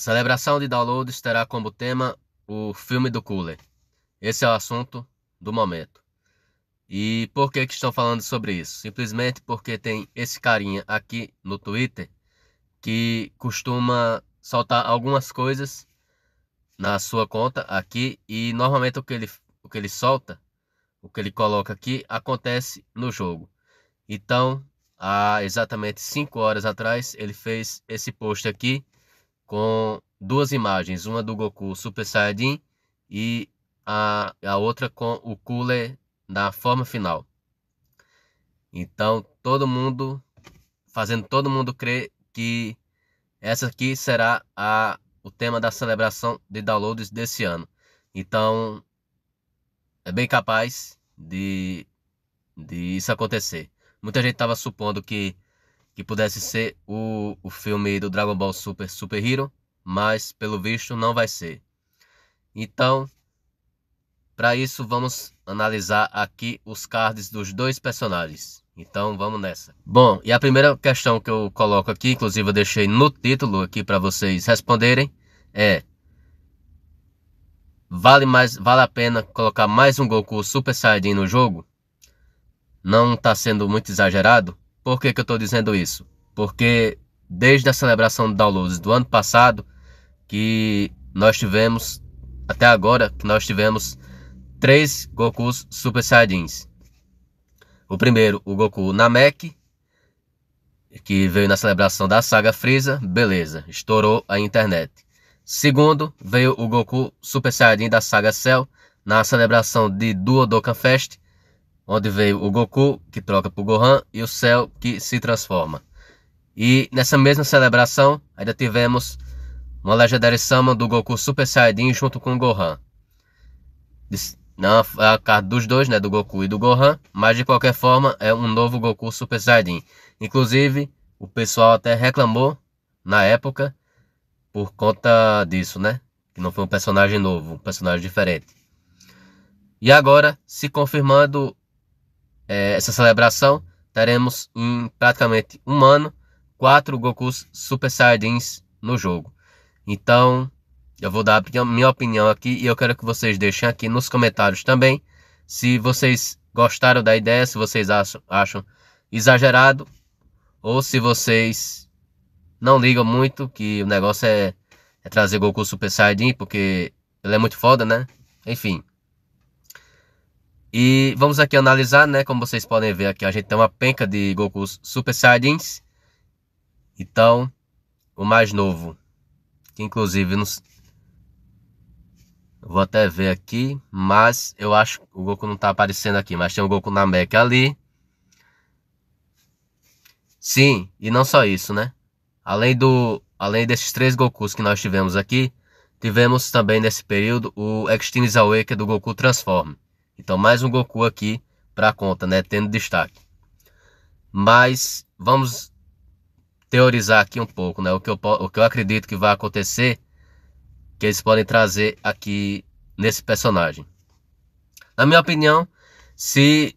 A celebração de downloads terá como tema o filme do Cooler. Esse é o assunto do momento. E por que, que estão falando sobre isso? Simplesmente porque tem esse carinha aqui no Twitter que costuma soltar algumas coisas na sua conta aqui e normalmente o que ele, o que ele solta, o que ele coloca aqui, acontece no jogo. Então, há exatamente 5 horas atrás, ele fez esse post aqui com duas imagens, uma do Goku Super Saiyajin e a, a outra com o Cooler na forma final. Então, todo mundo fazendo todo mundo crer que essa aqui será a o tema da celebração de downloads desse ano. Então, é bem capaz de, de isso acontecer. Muita gente estava supondo que que pudesse ser o, o filme do Dragon Ball Super Super Hero, mas pelo visto não vai ser. Então, para isso vamos analisar aqui os cards dos dois personagens. Então vamos nessa. Bom, e a primeira questão que eu coloco aqui, inclusive eu deixei no título aqui para vocês responderem, é vale mais vale a pena colocar mais um Goku Super Saiyajin no jogo? Não está sendo muito exagerado? Por que, que eu estou dizendo isso? Porque desde a celebração do Downloads do ano passado, que nós tivemos, até agora, que nós tivemos três Gokus Super Saiyajins. O primeiro, o Goku Namek, que veio na celebração da saga Freeza, beleza, estourou a internet. Segundo, veio o Goku Super Saiyajin da saga Cell, na celebração de Duodokan Fest, onde veio o Goku, que troca por Gohan, e o Cell, que se transforma. E nessa mesma celebração, ainda tivemos uma legendária Sama do Goku Super Saiyajin junto com o Gohan. Não é a carta dos dois, né, do Goku e do Gohan, mas de qualquer forma é um novo Goku Super Saiyajin. Inclusive, o pessoal até reclamou na época por conta disso, né? Que não foi um personagem novo, um personagem diferente. E agora, se confirmando é, essa celebração, teremos em praticamente um ano quatro Gokus Super Saiyajins no jogo. Então, eu vou dar a minha opinião aqui e eu quero que vocês deixem aqui nos comentários também se vocês gostaram da ideia, se vocês acham, acham exagerado ou se vocês não ligam muito que o negócio é, é trazer Goku Super Saiyajin porque ele é muito foda, né? Enfim. E vamos aqui analisar, né? Como vocês podem ver aqui, a gente tem uma penca de Goku Super Saiyajins. Então, o mais novo. Que inclusive, nos... vou até ver aqui. Mas eu acho que o Goku não tá aparecendo aqui. Mas tem o Goku Namek ali. Sim, e não só isso, né? Além, do, além desses três Gokus que nós tivemos aqui, tivemos também nesse período o Extreme Awakening é do Goku Transform. Então mais um Goku aqui para a conta, né, tendo destaque. Mas vamos teorizar aqui um pouco, né, o que eu, o que eu acredito que vai acontecer, que eles podem trazer aqui nesse personagem. Na minha opinião, se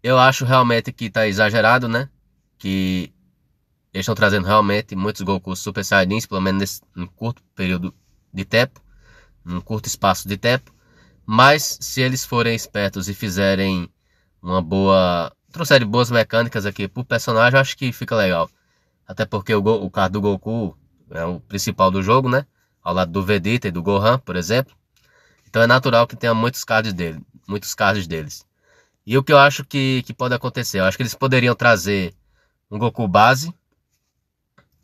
eu acho realmente que está exagerado, né, que eles estão trazendo realmente muitos Goku Super Saiyajins, pelo menos nesse, num curto período de tempo, num curto espaço de tempo. Mas se eles forem espertos e fizerem uma boa. trouxerem boas mecânicas aqui pro personagem, acho que fica legal. Até porque o, o carro do Goku é o principal do jogo, né? Ao lado do Vegeta e do Gohan, por exemplo. Então é natural que tenha muitos cards dele, muitos cards deles. E o que eu acho que, que pode acontecer? Eu acho que eles poderiam trazer um Goku base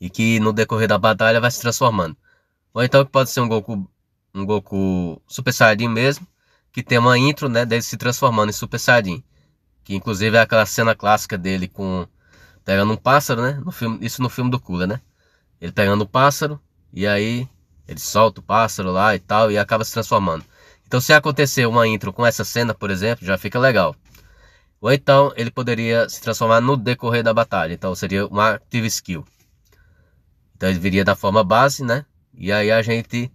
e que no decorrer da batalha vai se transformando. Ou então que pode ser um Goku um Goku Super Saiyajin mesmo, que tem uma intro, né, dele se transformando em Super Saiyajin, que inclusive é aquela cena clássica dele com pegando um pássaro, né, no filme, isso no filme do Kula, né? Ele pegando o um pássaro e aí ele solta o pássaro lá e tal e acaba se transformando. Então se acontecer uma intro com essa cena, por exemplo, já fica legal. Ou então ele poderia se transformar no decorrer da batalha, então seria uma active skill. Então ele viria da forma base, né? E aí a gente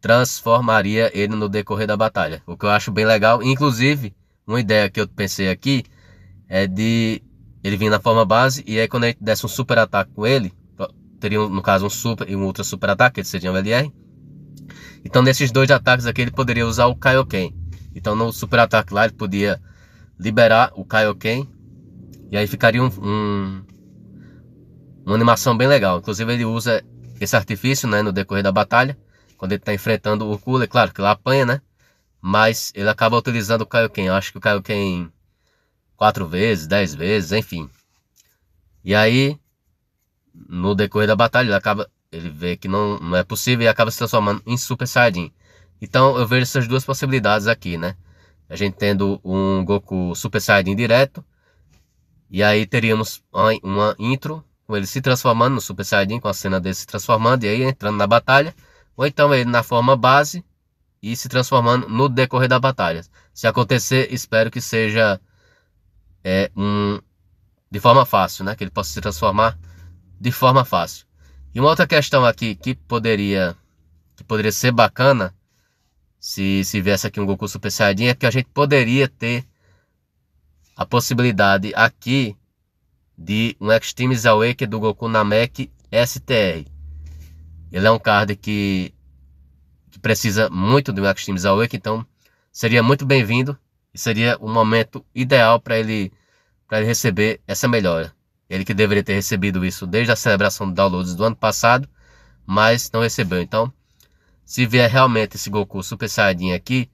transformaria ele no decorrer da batalha. O que eu acho bem legal. Inclusive, uma ideia que eu pensei aqui é de ele vir na forma base e aí quando ele desse um super ataque com ele, teria no caso um super e um ultra super ataque, que seria um LR. Então nesses dois ataques aqui ele poderia usar o Kaioken. Então no super ataque lá ele podia liberar o Kaioken e aí ficaria um, um uma animação bem legal. Inclusive ele usa esse artifício né, no decorrer da batalha quando ele tá enfrentando o Cooler, é claro que ele apanha, né? Mas ele acaba utilizando o Kaioken. Eu acho que o Kaioken quatro vezes, dez vezes, enfim. E aí, no decorrer da batalha, ele acaba. Ele vê que não, não é possível e acaba se transformando em Super Saiyajin. Então eu vejo essas duas possibilidades aqui, né? A gente tendo um Goku Super Saiyajin direto. E aí teríamos uma intro com ele se transformando no Super Saiyajin, com a cena dele se transformando e aí entrando na batalha ou então ele na forma base e se transformando no decorrer da batalha. Se acontecer, espero que seja é, um, de forma fácil, né? que ele possa se transformar de forma fácil. E uma outra questão aqui que poderia, que poderia ser bacana se, se viesse aqui um Goku Super Saiyajin é que a gente poderia ter a possibilidade aqui de um Extreme Awake do Goku Namek STR. Ele é um card que, que precisa muito do Extreme Awake, então seria muito bem-vindo e seria o momento ideal para ele, ele receber essa melhora. Ele que deveria ter recebido isso desde a celebração do downloads do ano passado, mas não recebeu. Então, se vier realmente esse Goku Super Saiyajin aqui,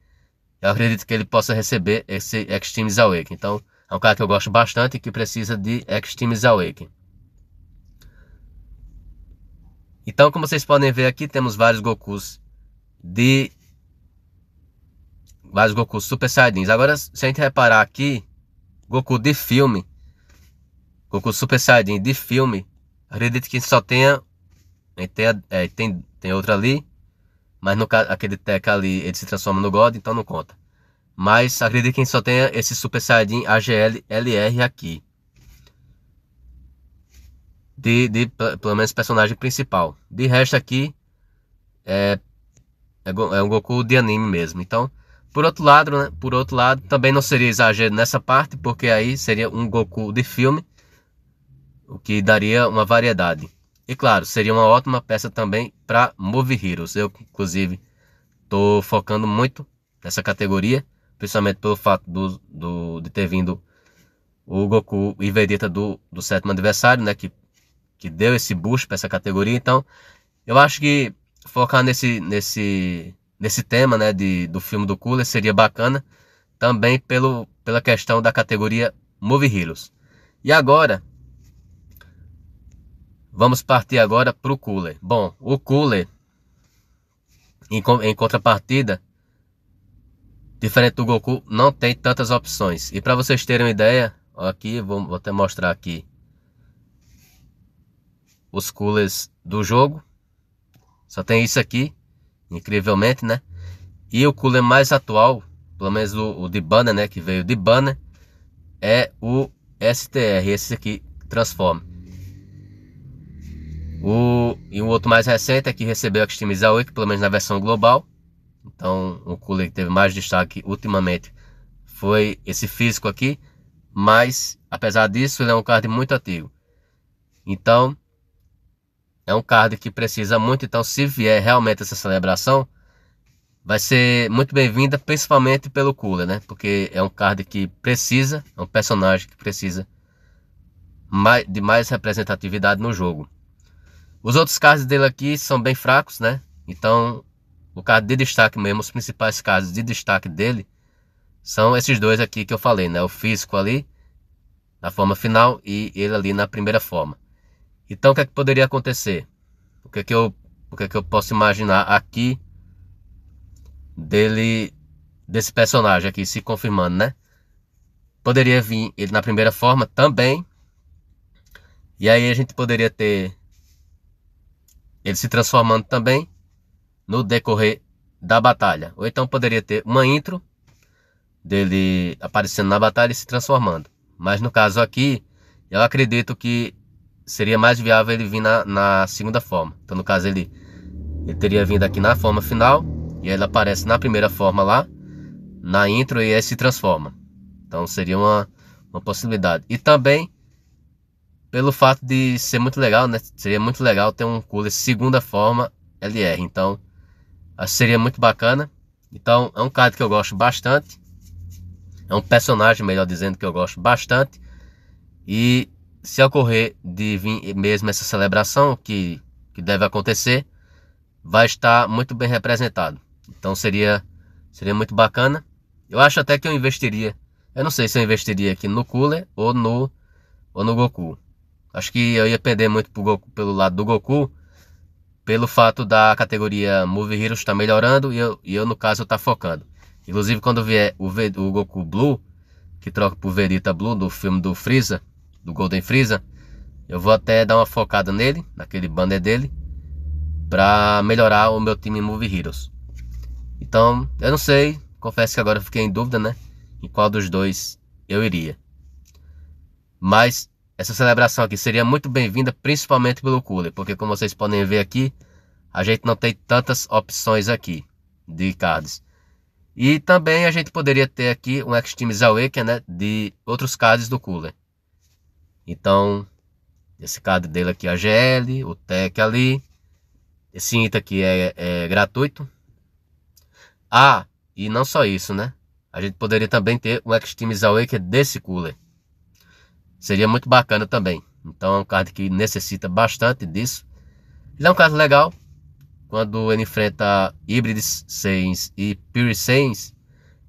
eu acredito que ele possa receber esse Extreme Awakening. Então, é um cara que eu gosto bastante e que precisa de Extreme Awakening. Então, como vocês podem ver aqui, temos vários Gokus de vários Gokus Super Saiyajins. Agora, se a gente reparar aqui, Goku de filme, Goku Super Saiyajin de filme, acredito que só tenha, né, tem, é, tem, tem outra ali, mas no aquele Teca ali, ele se transforma no God, então não conta. Mas acredito que só tenha esse Super Saiyajin AGL LR aqui de, de pelo menos personagem principal. De resto aqui é, é, é um Goku de anime mesmo. Então, por outro lado, né, por outro lado, também não seria exagero nessa parte, porque aí seria um Goku de filme, o que daria uma variedade. E claro, seria uma ótima peça também para Movie Heroes. Eu, inclusive, estou focando muito nessa categoria, principalmente pelo fato do, do, de ter vindo o Goku e Vegeta do, do sétimo aniversário, né, que que deu esse boost para essa categoria. Então, eu acho que focar nesse nesse nesse tema, né, de, do filme do Cooler seria bacana também pelo pela questão da categoria Movie Heroes. E agora vamos partir agora pro Cooler. Bom, o Cooler em, em contrapartida diferente do Goku não tem tantas opções. E para vocês terem uma ideia, aqui vou, vou até mostrar aqui os coolers do jogo. Só tem isso aqui, incrivelmente, né? E o cooler mais atual, pelo menos o, o de banner, né? Que veio de banner, é o STR, esse aqui, Transform. O, e o outro mais recente é que recebeu a Customiza 8, pelo menos na versão global. Então, o cooler que teve mais destaque ultimamente foi esse físico aqui. Mas, apesar disso, ele é um card muito antigo. Então, é um card que precisa muito, então se vier realmente essa celebração, vai ser muito bem-vinda, principalmente pelo Cooler, né? Porque é um card que precisa, é um personagem que precisa de mais representatividade no jogo. Os outros cards dele aqui são bem fracos, né? Então, o card de destaque mesmo, os principais cards de destaque dele são esses dois aqui que eu falei, né? O físico ali na forma final e ele ali na primeira forma. Então o que é que poderia acontecer? O que é que eu, o que é que eu posso imaginar aqui dele desse personagem aqui se confirmando, né? Poderia vir ele na primeira forma também. E aí a gente poderia ter ele se transformando também no decorrer da batalha. Ou então poderia ter uma intro dele aparecendo na batalha e se transformando. Mas no caso aqui, eu acredito que seria mais viável ele vir na, na segunda forma. Então, no caso, ele, ele teria vindo aqui na forma final, e ele aparece na primeira forma lá, na intro, e aí se transforma. Então, seria uma, uma possibilidade. E também, pelo fato de ser muito legal, né? Seria muito legal ter um cooler segunda forma LR. Então, seria muito bacana. Então, é um card que eu gosto bastante. É um personagem, melhor dizendo, que eu gosto bastante. E se ocorrer de vir mesmo essa celebração, que, que deve acontecer, vai estar muito bem representado. Então seria, seria muito bacana. Eu acho até que eu investiria. Eu não sei se eu investiria aqui no Cooler ou no, ou no Goku. Acho que eu ia perder muito Goku, pelo lado do Goku, pelo fato da categoria Movie Heroes estar tá melhorando e eu, e eu no caso, estar tá focando. Inclusive, quando vier o, v, o Goku Blue, que troca por Verita Blue do filme do Freeza, do Golden Freeza. Eu vou até dar uma focada nele, naquele banner dele, para melhorar o meu time Movie Heroes. Então, eu não sei, confesso que agora fiquei em dúvida, né? Em qual dos dois eu iria. Mas essa celebração aqui seria muito bem-vinda, principalmente pelo cooler, porque como vocês podem ver aqui, a gente não tem tantas opções aqui de cards. E também a gente poderia ter aqui um Team Awaken, né, de outros cards do cooler. Então, esse card dele aqui é a GL, o TEC ali. Esse INTA aqui é, é gratuito. Ah, e não só isso, né? A gente poderia também ter um Extreme teams que é desse cooler. Seria muito bacana também. Então é um card que necessita bastante disso. Ele é um card legal. Quando ele enfrenta Hybrid 6 e Pure 6,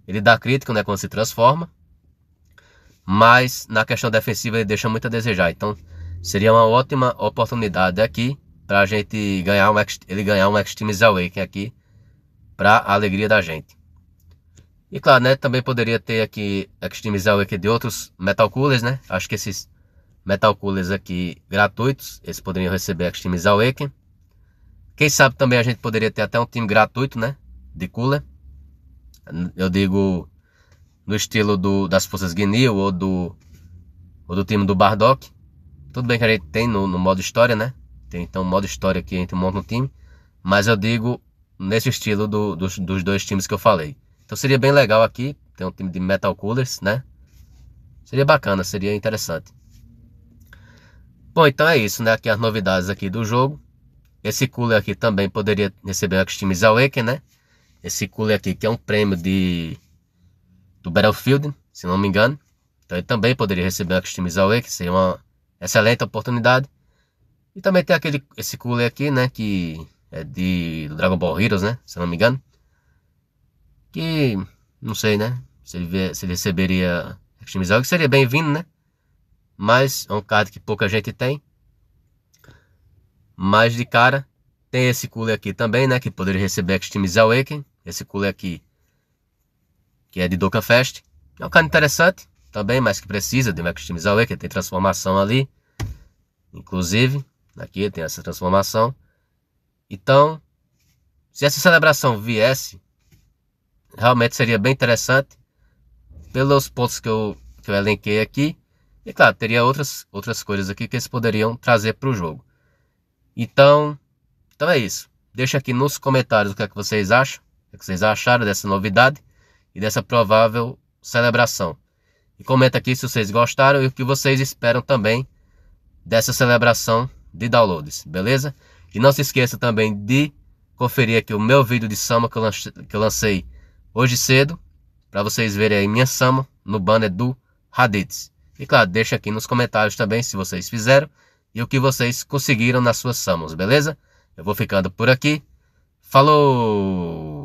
ele dá crítico né, quando se transforma mas na questão defensiva ele deixa muito a desejar. Então seria uma ótima oportunidade aqui para a gente ganhar um, ele ganhar um x Awakening é aqui para a alegria da gente. E claro, né, também poderia ter aqui x Awakening de outros Metal Coolers, né? Acho que esses Metal Coolers aqui gratuitos, eles poderiam receber x Awakening. Quem sabe também a gente poderia ter até um time gratuito, né? De cooler. Eu digo no estilo do, das forças Guinil ou do, ou do time do Bardock. Tudo bem que a gente tem no, no modo história, né? Tem então modo história que a gente monta um time. Mas eu digo nesse estilo do, dos, dos dois times que eu falei. Então seria bem legal aqui ter um time de Metal Coolers, né? Seria bacana, seria interessante. Bom, então é isso, né? Aqui as novidades aqui do jogo. Esse cooler aqui também poderia receber os times Awaken, né? Esse cooler aqui que é um prêmio de do Battlefield, se não me engano. Então ele também poderia receber a Customize Away, que seria uma excelente oportunidade. E também tem aquele, esse cooler aqui, né, que é de Dragon Ball Heroes, né, se não me engano. Que, não sei, né, se ele, se ele receberia a Away, que seria bem-vindo, né. Mas é um card que pouca gente tem. Mas de cara, tem esse cooler aqui também, né, que poderia receber Customize Awakening. Esse cooler aqui que é de Doca Fest. É um cara interessante também, tá mas que precisa de o Timizawe, que tem transformação ali. Inclusive, aqui tem essa transformação. Então, se essa celebração viesse, realmente seria bem interessante, pelos pontos que eu, que eu elenquei aqui. E claro, teria outras, outras coisas aqui que eles poderiam trazer para o jogo. Então, então é isso. Deixa aqui nos comentários o que, é que vocês acham, o que é vocês acharam dessa novidade e dessa provável celebração. E comenta aqui se vocês gostaram e o que vocês esperam também dessa celebração de downloads, beleza? E não se esqueça também de conferir aqui o meu vídeo de Sama que eu lancei hoje cedo, para vocês verem aí minha Sama no banner do Raditz. E claro, deixa aqui nos comentários também se vocês fizeram e o que vocês conseguiram nas suas Samas, beleza? Eu vou ficando por aqui. Falou!